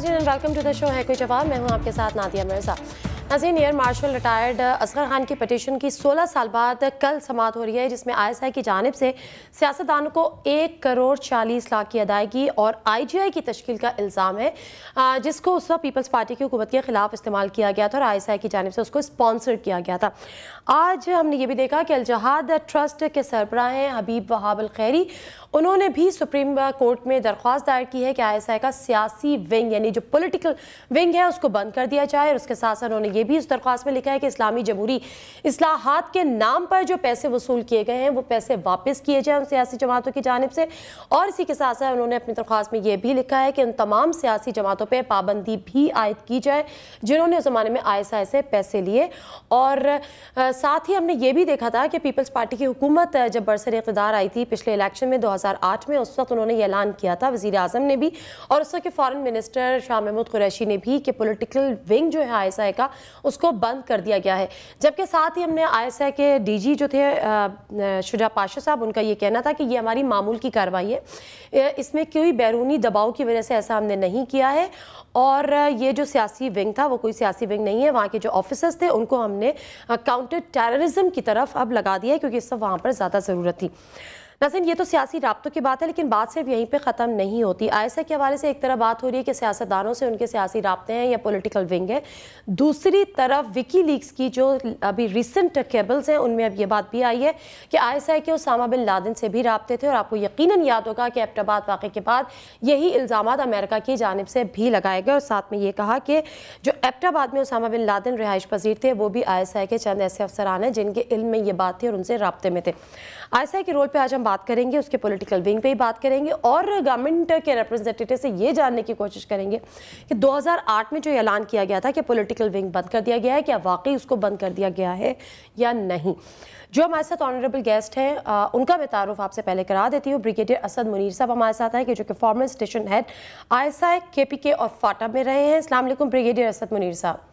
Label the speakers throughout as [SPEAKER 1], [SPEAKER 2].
[SPEAKER 1] नाजरीन welcome to the show है कोई जवाब मैं हूँ आपके साथ नादिया मिर्जा नजीन air marshal retired Asghar Khan की पटिशन की 16 साल बाद कल समात हो रही है जिसमें आई एस आई की जानब से सियासतदानों को एक करोड़ चालीस लाख की अदायगी और आई जी आई की तश्ील का इल्ज़ाम है जिसको उस वक्त पीपल्स पार्टी की हुकूमत के खिलाफ इस्तेमाल किया गया था और आई एस आई की जानब से उसको स्पॉन्सर किया गया था आज हमने ये भी देखा कि अलजहाद ट्रस्ट के सरबराह हैं हबीब वहाब खैरी उन्होंने भी सुप्रीम कोर्ट में दरख्वास्त दायर की है कि आई एस आई का सियासी विंग यानी जो पोलिटिकल विंग है उसको बंद कर दिया जाए और उसके साथ साथ उन्होंने ये ये भी उस दरख्वास्त में लिखा है कि इस्लामी जमहूरी असलाहत के नाम पर जो पैसे वसूल किए गए हैं वो पैसे वापस किए जाएँ उन सियासी जमातों की जानब से और इसी के साथ साथ उन्होंने अपनी दरख्वास्त में यह भी लिखा है कि उन तमाम सियासी जमातों पर पाबंदी भी आयद की जाए जिन्होंने उस ज़माने में आई एस पैसे लिए और साथ ही हमने ये भी देखा था कि पीपल्स पार्टी की हुकूमत जब बरसर इकदार आई थी पिछले इलेक्शन में दो हज़ार आठ में उस वक्त उन्होंने ये ऐलान किया था वजी अजम ने भी और उस वक्त के फ़ॉरन मिनिस्टर शाह महमूद कुरैशी ने भी कि पोलिटिकल विंग जो है आई का उसको बंद कर दिया गया है जबकि साथ ही हमने आई के डीजी जो थे शुजा पाशा साहब उनका ये कहना था कि ये हमारी मामूल की कार्रवाई है इसमें कोई बैरूनी दबाव की वजह से ऐसा हमने नहीं किया है और ये जो सियासी विंग था वो कोई सियासी विंग नहीं है वहाँ के जो ऑफिसर्स थे उनको हमने काउंटर टेररिज्म की तरफ अब लगा दिया है क्योंकि इस सब वहाँ पर ज़्यादा ज़रूरत थी नाजिन ये तो सियासी रबतों की बात है लेकिन बात सिर्फ यहीं पर ख़त्म नहीं होती आयसा के हवाले से एक तरफ बात हो रही है कि सियासतदानों से उनके सियासी रबते हैं या पोलिटिकल विंग है दूसरी तरफ विकी लीग्स की जो अभी रिसेंट केबल्स हैं उनमें अब ये बात भी आई है कि आयसा के उसामा बिन लादिन से भी रबते थे और आपको यकीन याद होगा कि एबटाबाद वाक़े के बाद यही इल्ज़ाम अमेरिका की जानब से भी लगाए गए और साथ में ये कहा कि जो एप्टाबाद में उसामा बिन लादिन रिहाइश पजीर थे वो भी आई के चंद ऐसे अफसरान हैं जिनके इल में ये बात थी और उनसे रबते में थे आई के रोल पर आज हम बात करेंगे उसके पॉलिटिकल विंग पे ही बात करेंगे और गवर्नमेंट के रिप्रेजेंटेटिव से ये जानने की कोशिश करेंगे कि 2008 में जो ऐलान किया गया था कि पॉलिटिकल विंग बंद कर दिया गया है क्या वाकई उसको बंद कर दिया गया है या नहीं जो हमारे साथ ऑनरेबल गेस्ट हैं उनका मैं तारुफ आपसे पहले करा देती हूँ ब्रिगेडियर असद मुनीर साहब हमारे साथ हैं कि जो कि former station head I S I के पी के और फाटा में रहे हैं असल ब्रिगेडियर असद मुनीर साहब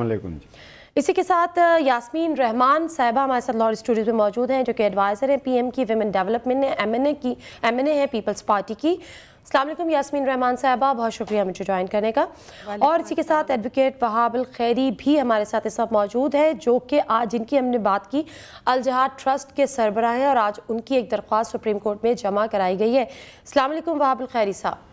[SPEAKER 1] अलैक्म जी इसी के साथ यास्मीन रहमान साहबा हमारे साथ लॉर स्टूडियो में मौजूद हैं जो कि एडवाइज़र हैं पीएम की women development M N A की एम एन ए है पीपल्स पार्टी की अल्लाम यासमीन रहमान साहबा बहुत शुक्रिया मुझे ज्वाइन करने का और इसी के साथ एडवोकेट वहाबल खैरी भी हमारे साथ इस वक्त मौजूद है जो कि आज जिनकी हमने बात की अलजहा ट्रस्ट के सरबराह हैं और आज उनकी एक दरख्वास्त सुप्रीम कोर्ट में जमा कराई गई है अल्लाम वहाबल खैरी साहब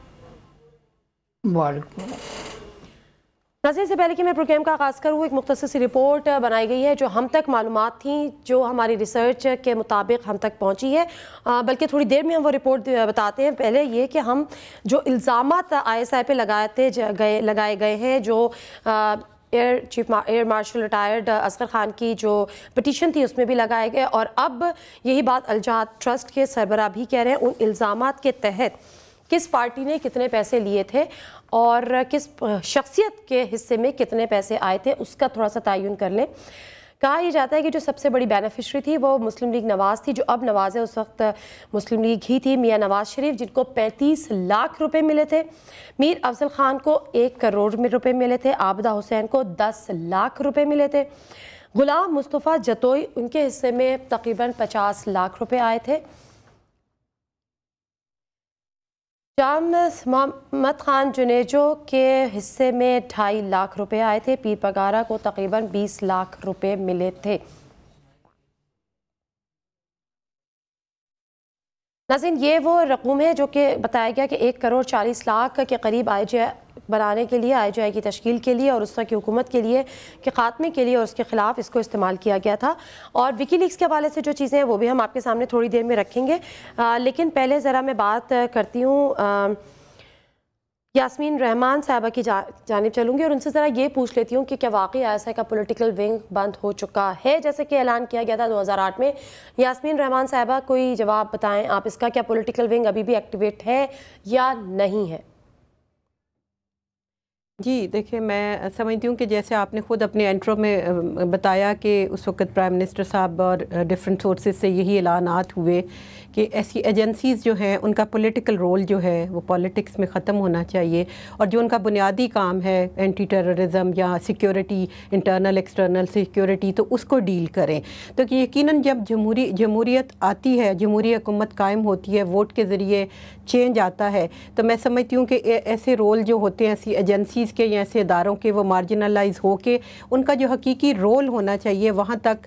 [SPEAKER 1] नजर से पहले कि मैं प्रोग्राम का आगाज़ करूँ एक मुख्तर सी रिपोर्ट बनाई गई है जो हम तक मालूम थी जो हमारी रिसर्च के मुताबिक हम तक पहुँची है बल्कि थोड़ी देर में हम वो रिपोर्ट बताते हैं पहले ये कि हम जो इल्ज़ाम आई एस आई पे लगाते गए लगाए गए हैं जो आ, air chief air marshal retired Asghar Khan की जो पटिशन थी उसमें भी लगाए गए और अब यही बात अलजात ट्रस्ट के सरबरा भी कह रहे हैं उन इल्ज़ाम के तहत किस पार्टी ने कितने पैसे लिए थे और किस शख्सियत के हिस्से में कितने पैसे आए थे उसका थोड़ा सा तयन कर लें कहा यह जाता है कि जो सबसे बड़ी बेनिफिशरी थी वो मुस्लिम लीग नवाज़ थी जो अब नवाज़ है उस वक्त मुस्लिम लीग ही थी मियाँ नवाज़ शरीफ जिनको 35 लाख रुपए मिले थे मीर अफजल ख़ान को एक करोड़ में रुपए मिले थे आबदा हुसैन को 10 लाख रुपए मिले थे गुलाम मुस्तफ़ा जतोई उनके हिस्से में तकरीबन 50 लाख रुपए आए थे शाम मोहम्मद खान जुनेजो के हिस्से में ढाई लाख रुपए आए थे पीर पगारा को तकरीबन बीस लाख रुपए मिले थे नाजिन ये वो रकम है जो कि बताया गया कि एक करोड़ चालीस लाख के करीब आई बनाने के लिए आई जी आई की तश्ील के लिए और उस की हुकूमत के लिए के ख़ात्मे के लिए और उसके ख़िलाफ़ इसको इस्तेमाल किया गया था और विकी लीग्स के हवाले से जो चीज़ें हैं वो भी हम आपके सामने थोड़ी देर में रखेंगे आ, लेकिन पहले ज़रा मैं बात करती हूँ यासमीन रहमान साहबा की जा, जानब चलूँगी और उनसे ज़रा ये पूछ लेती हूँ कि क्या वाकई आई का पोलिटिकल विंग बंद हो चुका है जैसे कि ऐलान किया गया था दो हज़ार आठ में यासमीन रहमान साहबा कोई जवाब बताएं आप इसका क्या पोलिटिकल विंग अभी भी एक्टिवेट है या नहीं है
[SPEAKER 2] जी देखिए मैं समझती हूँ कि जैसे आपने खुद अपने एंट्रो में बताया कि उस वक्त प्राइम मिनिस्टर साहब और डिफरेंट सोर्सेज से यही ऐलानात हुए कि ऐसी एजेंसीज़ जो हैं उनका पॉलिटिकल रोल जो है वो पॉलिटिक्स में ख़त्म होना चाहिए और जो उनका बुनियादी काम है एंटी टेररिज्म या सिक्योरिटी इंटरनल एक्सटर्नल सिक्योरिटी तो उसको डील करें तो यकीनन जब जमहूरी जमहूरीत आती है जमहूरी हुकूमत कायम होती है वोट के ज़रिए चेंज आता है तो मैं समझती हूँ कि ऐसे रोल जो होते हैं ऐसी एजेंसीज़ के या ऐसे इदारों के वो मार्जिनलाइज हो के उनका जो हकीकी रोल होना चाहिए वहाँ तक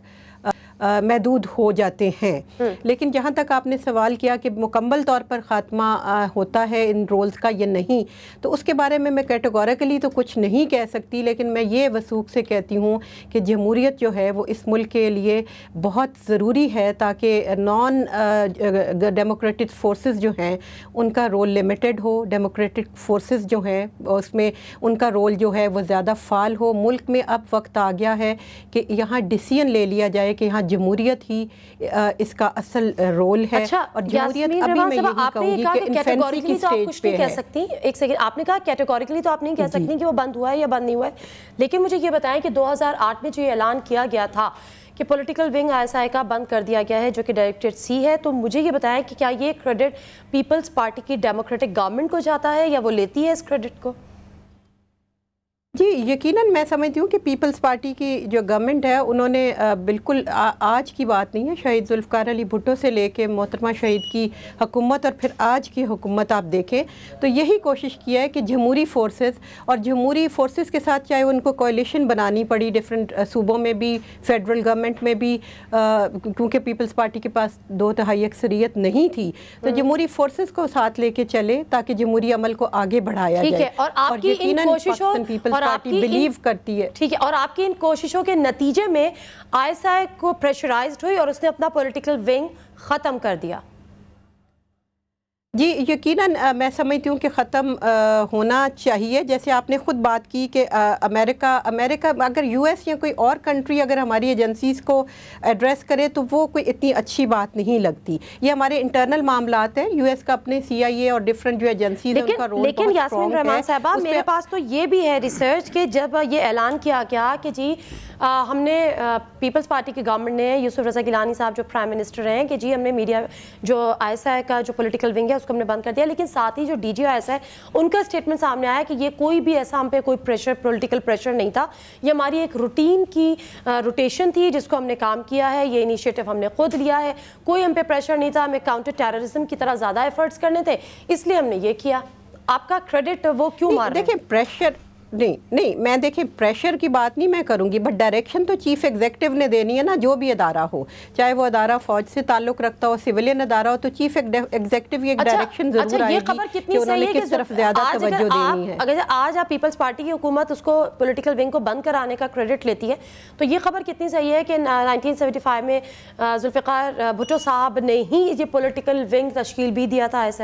[SPEAKER 2] महदूद हो जाते हैं हम्म। लेकिन जहाँ तक आपने सवाल किया कि मुकम्मल तौर पर ख़ात्मा होता है इन रोल्स का या नहीं तो उसके बारे में मैं कैटेगोरिकली तो कुछ नहीं कह सकती लेकिन मैं ये वसूख से कहती हूँ कि जमहूरीत जो है वो इस मुल्क के लिए बहुत ज़रूरी है ताकि नॉन डेमोक्रेटिक फोर्सेस जो हैं उनका रोल लिमिटेड हो डेमोक्रेटिक फोर्सेस जो हैं उसमें उनका रोल जो है वो ज़्यादा फ़ाल हो मुल्क में अब वक्त आ गया है कि यहाँ डिसीजन ले लिया जाए कि यहाँ जमहूरियत ही इसका असल रोल है अच्छा, और जमहूरियत अभी मैं यही कहूंगी कि इन्फेंसी की स्टेज तो पे कह सकती
[SPEAKER 1] एक सेकंड आपने कहा कैटेगोरिकली तो आप नहीं कह सकती कि वो बंद हुआ है या बंद नहीं हुआ है लेकिन मुझे ये बताएं कि 2008 में जो ये ऐलान किया गया था कि पॉलिटिकल विंग आईएसआई का बंद कर दिया गया है जो कि डायरेक्टेड सी है तो मुझे ये बताएं कि क्या ये क्रेडिट पीपल्स पार्टी की डेमोक्रेटिक गवर्नमेंट को जाता है या वो लेती है इस क्रेडिट को
[SPEAKER 2] जी यकीनन मैं समझती हूँ कि पीपल्स पार्टी की जो गवर्नमेंट है उन्होंने बिल्कुल आ, आज की बात नहीं है शहीद जुल्फ़ार अली भुट्टो से लेके मोहतरमा शहीद की हुकूमत और फिर आज की हुकूमत आप देखें तो यही कोशिश किया है कि जमहूरी फोर्सेस और जमहूरी फोर्सेस के साथ चाहे उनको कोलिशन बनानी पड़ी डिफरेंट सूबों में भी फेडरल गवर्नमेंट में भी क्योंकि पीपल्स पार्टी के पास दो तहाई अक्सरियत नहीं थी तो जमहूरी हम्म। फोर्सेज को साथ लेके चले ताकि जमहूरी अमल को आगे बढ़ाया जाए और, और यकीन पीपल्स और आपकी बिलीव
[SPEAKER 1] करती है ठीक है और आपकी इन कोशिशों के नतीजे में आईएसआई को प्रेशराइज्ड हुई और उसने अपना पॉलिटिकल विंग ख़त्म कर दिया
[SPEAKER 2] जी यकीनन मैं समझती हूँ कि ख़त्म होना चाहिए जैसे आपने ख़ुद बात की कि अमेरिका अमेरिका अगर यूएस या कोई और कंट्री अगर हमारी एजेंसीज़ को एड्रेस करे तो वो कोई इतनी अच्छी बात नहीं लगती ये हमारे इंटरनल मामला हैं यूएस का अपने सीआईए और डिफरेंट जो एजेंसी लेकिन, लेकिन यासमीन रहमान साहबा मेरे पास
[SPEAKER 1] तो ये भी है रिसर्च कि जब ये ऐलान किया गया कि जी आ, हमने पीपल्स पार्टी की गवर्नमेंट ने यूसुफ रजा गिलानी साहब जो प्राइम मिनिस्टर हैं कि जी हमने मीडिया जो आई का जो पोलिटिकल विंग है उसको हमने बंद कर दिया लेकिन साथ ही जो डी है उनका स्टेटमेंट सामने आया कि ये कोई भी ऐसा हम पे कोई प्रेशर पोलिटिकल प्रेशर नहीं था ये हमारी एक रूटीन की रोटेशन थी जिसको हमने काम किया है ये इनिशियटिव हमने खुद लिया है कोई हम पे प्रेशर नहीं था हमें काउंटर टेररिज्म की तरह ज़्यादा एफर्ट्स करने थे इसलिए हमने ये किया आपका क्रेडिट वो क्यों मार देखिए
[SPEAKER 2] प्रेशर नहीं नहीं मैं देखिए प्रेशर की बात नहीं मैं करूंगी बट डायरेक्शन तो चीफ एग्जेक्टिव ने देनी है ना जो भी अदारा हो चाहे वो अदारा फौज से ताल्लुक रखता हो सिविलियन अदारा हो तो चीफ एग्जेक्टिव एक डायरेक्शन अच्छा, जरूर अच्छा, ज्यादा अगर
[SPEAKER 1] आज आप पीपल्स पार्टी की हुकूमत उसको पोलिटिकल विंग को बंद कराने का क्रेडिट लेती है तो ये खबर कितनी सही है कि नाइनटीन में जुल्फ़ार भुटो साहब ने ही ये पोलिटिकल विंग तश्कील भी दिया था एस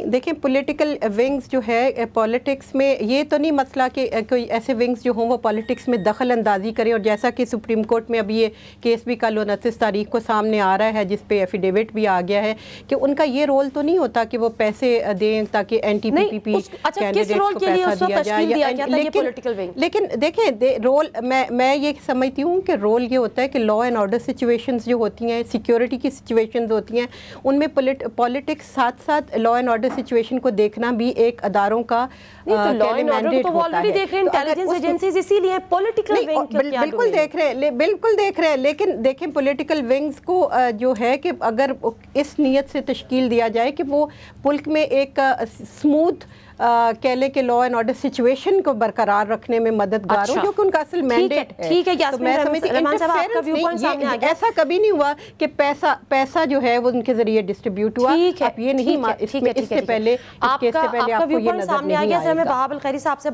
[SPEAKER 2] नहीं देखिए पॉलिटिकल विंग्स जो है पॉलिटिक्स में ये तो नहीं मसला कि कोई ऐसे विंग्स जो हों वो पॉलिटिक्स में दखल अंदाजी करें और जैसा कि सुप्रीम कोर्ट में अभी ये केस भी कल उनतीस तारीख को सामने आ रहा है जिस पे एफिडेविट भी आ गया है कि उनका ये रोल तो नहीं होता कि वो पैसे दें ताकि एन टी पी पी लेकिन लेकिन देखें रोल मैं मैं ये समझती हूँ कि रोल ये होता है कि लॉ एंड ऑर्डर सिचुएशन जो होती हैं सिक्योरिटी की सिचुएशन होती हैं उनमें पॉलिटिक्स साथ साथ law and order the situation को देखना भी एक अदारों का तो बिल्कुल तो देख रहे हैं तो बिल्कुल देख रहे हैं लेकिन देखें पोलिटिकल विंग्स को जो है कि अगर इस नीयत से तश्कील दिया जाए कि वो पुल्क में एक स्मूथ कह लें कि लॉ एंड ऑर्डर सिचुएशन को बरकरार रखने में मददगार अच्छा। हो जो कि उनका असल मैंडेट है ठीक है, है तो मैं समझती नहीं, ऐसा कभी नहीं हुआ कि पैसा पैसा जो है
[SPEAKER 1] वो उनके जरिए डिस्ट्रीब्यूट हुआ आप ये नहीं इसमें इस इससे पहले आपसे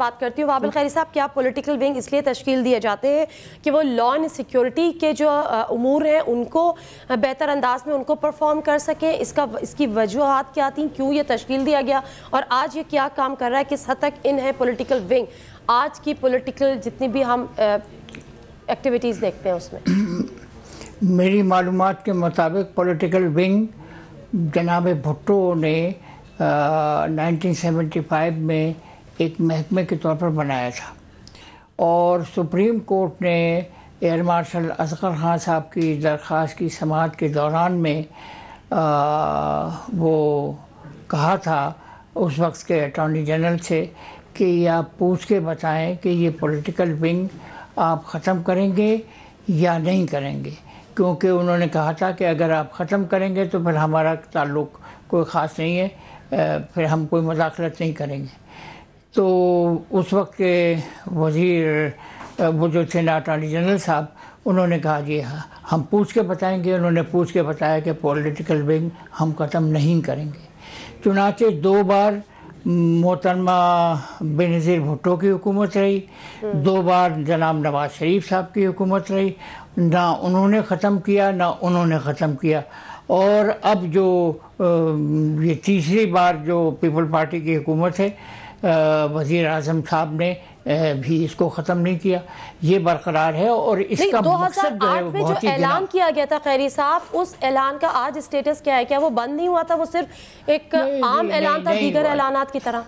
[SPEAKER 1] बात करती हूँ वहाब हम्म। खैरी साहब क्या पोलिटिकल विंग इसलिए तश्कील दिए जाते हैं कि वो लॉ एंड सिक्योरिटी के जो अमूर हैं उनको बेहतर अंदाज में उनको परफॉर्म कर सके इसका इसकी वजूहत क्या थी क्यों ये तश्ील दिया गया और आज ये क्या काम कर रहा है किस हद तक इन है पोलिटिकल विंग आज की पोलिटिकल जितनी भी हम एक्टिविटीज़ देखते हैं उसमें
[SPEAKER 3] मेरी मालूम के मुताबिक पोलिटिकल विंग जनाब भुट्टो ने 1975 में एक महकमे के तौर पर बनाया था और सुप्रीम कोर्ट ने एयर मार्शल असगर खान साहब की दरख्वास्त की समात के दौरान में आ, वो कहा था उस वक्त के अटॉर्नी जनरल से कि आप पूछ के बताएं कि ये पॉलिटिकल विंग आप ख़त्म करेंगे या नहीं करेंगे क्योंकि उन्होंने कहा था कि अगर आप ख़त्म करेंगे तो फिर हमारा ताल्लुक़ कोई ख़ास नहीं है फिर हम कोई मुदाखलत नहीं करेंगे तो उस वक्त के वजीर वो जो थे अटॉर्नी जनरल साहब उन्होंने कहा जी हाँ हम पूछ के बताएंगे उन्होंने पूछ के बताया कि पॉलिटिकल विंग हम ख़त्म नहीं करेंगे चुनाचे दो बार मोहतरमा बेनज़ीर भुट्टो की हुकूमत रही हम्म। दो बार जनाब नवाज शरीफ साहब की हुकूमत रही ना उन्होंने ख़त्म किया ना उन्होंने ख़त्म किया और अब जो ये तीसरी बार जो पीपल पार्टी की हुकूमत है वजीर आजम साहब ने भी इसको ख़त्म नहीं किया ये बरकरार है और इसका दो मकसद जो में बहुत जो ऐलान
[SPEAKER 1] किया गया था खैरी साहब उस ऐलान का आज स्टेटस क्या है क्या वो बंद नहीं हुआ था वो सिर्फ एक आम ऐलान था दीगर ऐलान की तरह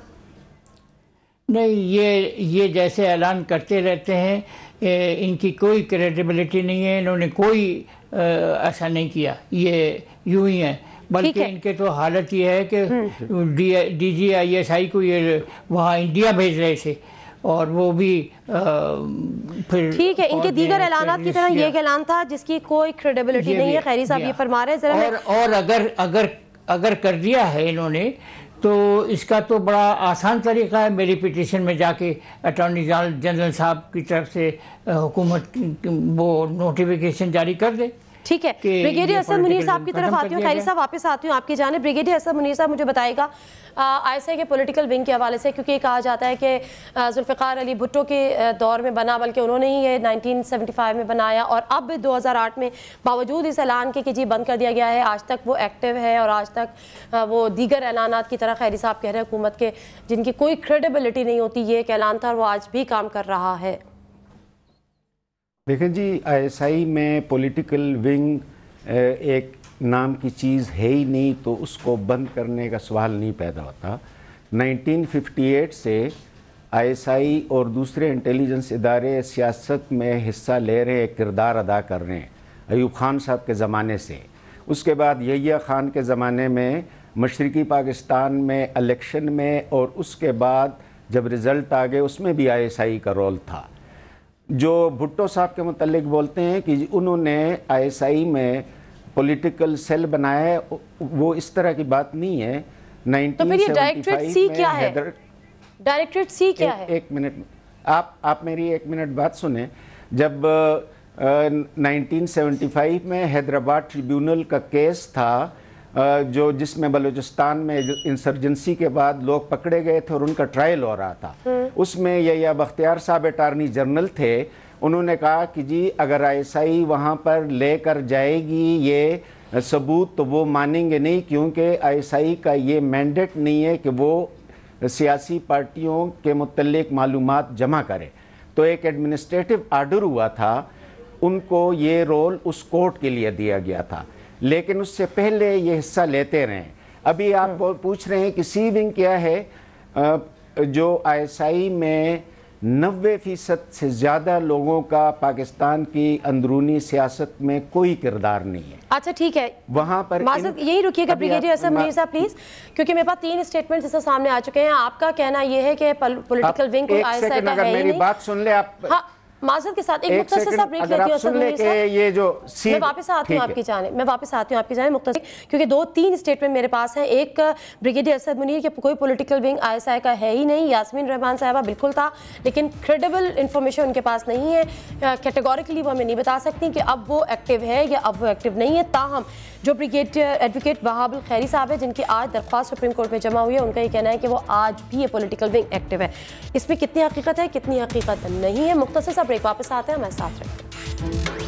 [SPEAKER 3] नहीं ये ये जैसे ऐलान करते रहते हैं इनकी कोई क्रेडिबिलिटी नहीं है इन्होंने कोई ऐसा नहीं किया ये यूं ही है बल्कि इनके तो हालत ये है कि हम्म। डी जी आई एस आई को ये वहाँ इंडिया भेज रहे थे और वो भी आ, फिर ठीक है इनके दीगर ऐलान की तरह ये
[SPEAKER 1] ऐलान था जिसकी कोई क्रेडिबिलिटी नहीं है खैरी साहब ये फरमा रहे हैं और, और
[SPEAKER 3] अगर अगर अगर कर दिया है इन्होंने तो इसका तो बड़ा आसान तरीका है मेरी पिटिशन में जाके अटॉर्नी जनरल साहब की तरफ से हुकूमत वो नोटिफिकेशन जारी कर दे ठीक है ब्रिगेडियर असद मुनीर साहब की तरफ आती हूँ खैरी साहब
[SPEAKER 1] वापस आती हूँ आपकी जाने ब्रिगेडियर असद मुनीर साहब मुझे बताएगा आई के पॉलिटिकल विंग के हवाले से क्योंकि कहा जाता है कि जुल्फ़ार अली भुट्टो के दौर में बना बल्कि उन्होंने ही ये 1975 में बनाया और अब 2008 में बावजूद इस ऐलान के कि जी बंद कर दिया गया है आज तक वो एक्टिव है और आज तक वो दीगर ऐलान की तरह खैरी साहब कह रहे हैं हुकूमत के जिनकी कोई क्रेडिबिलिटी नहीं होती ये एक ऐलान था और वो आज भी काम कर रहा है
[SPEAKER 4] देखें जी आईएसआई में पॉलिटिकल विंग एक नाम की चीज़ है ही नहीं तो उसको बंद करने का सवाल नहीं पैदा होता 1958 से आईएसआई और दूसरे इंटेलिजेंस इदारे सियासत में हिस्सा ले रहे हैं किरदार अदा कर रहे हैं अयूब खान साहब के ज़माने से उसके बाद यहिया खान के ज़माने में मशरक़ी पाकिस्तान में इलेक्शन में और उसके बाद जब रिज़ल्ट आ गए उसमें भी आईएसआई का रोल था जो भुट्टो साहब के मतलब बोलते हैं कि उन्होंने आईएसआई में पॉलिटिकल सेल बनाया है वो इस तरह की बात नहीं है तो फिर ये डायरेक्टरेट सी क्या है
[SPEAKER 1] डायरेक्टरेट सी क्या एक,
[SPEAKER 4] है एक मिनट आप आप मेरी एक मिनट बात सुने जब आ, 1975 में हैदराबाद ट्रिब्यूनल का केस था जो जिसमें बलूचिस्तान में इंसर्जेंसी के बाद लोग पकड़े गए थे और उनका ट्रायल हो रहा था हम्म। उसमें यह बख्तियार साहब अटारनी जनरल थे उन्होंने कहा कि जी अगर आई वहाँ पर लेकर जाएगी ये सबूत तो वो मानेंगे नहीं क्योंकि आई का ये मैंडेट नहीं है कि वो सियासी पार्टियों के मतलब मालूम जमा करें तो एक एडमिनिस्ट्रेटिव आर्डर हुआ था उनको ये रोल उस कोर्ट के लिए दिया गया था लेकिन उससे पहले ये हिस्सा लेते रहें अभी आप हाँ। पूछ रहे हैं कि सी विंग क्या है जो आईएसआई में नबे फ़ीसद से ज़्यादा लोगों का पाकिस्तान की अंदरूनी सियासत में कोई किरदार नहीं है
[SPEAKER 1] अच्छा ठीक है
[SPEAKER 4] वहाँ पर इन... यही
[SPEAKER 1] रुकिएगा ब्रिगेडियर असम मीर साहब प्लीज़ क्योंकि मेरे पास तीन स्टेटमेंट इससे सामने आ चुके हैं आपका कहना यह है कि पॉलिटिकल विंग को आईएसआई का है मेरी
[SPEAKER 4] बात सुन ले आप हाँ
[SPEAKER 1] माजरत के साथ एक, मुख्तर सा तो ये
[SPEAKER 4] जो मैं वापस आती हूँ आपकी जाने
[SPEAKER 1] मैं वापस आती हूँ आपकी जाने मुख्तर क्योंकि दो तीन स्टेटमेंट मेरे पास हैं एक ब्रिगेडियर असद मुनीर के कोई पॉलिटिकल विंग आईएसआई का है ही नहीं यासमीन रहमान साहबा बिल्कुल था लेकिन क्रेडिबल इन्फॉर्मेशन उनके पास नहीं है कैटेगोरिकली वो हमें नहीं बता सकती कि अब वो एक्टिव है या अब वो एक्टिव नहीं है ताहम जो ब्रिगेडियर एडवोकेट वहाबुल खैरी साहब है जिनकी आज दरख्वास्त सुप्रीम कोर्ट में जमा हुई है उनका ये कहना है कि वो आज भी ये पोलिटिकल विंग एक्टिव है इसमें कितनी हकीकत है कितनी हकीकत नहीं है मुख्तर सा ब्रेक वापस आते हैं हमारे साथ रहें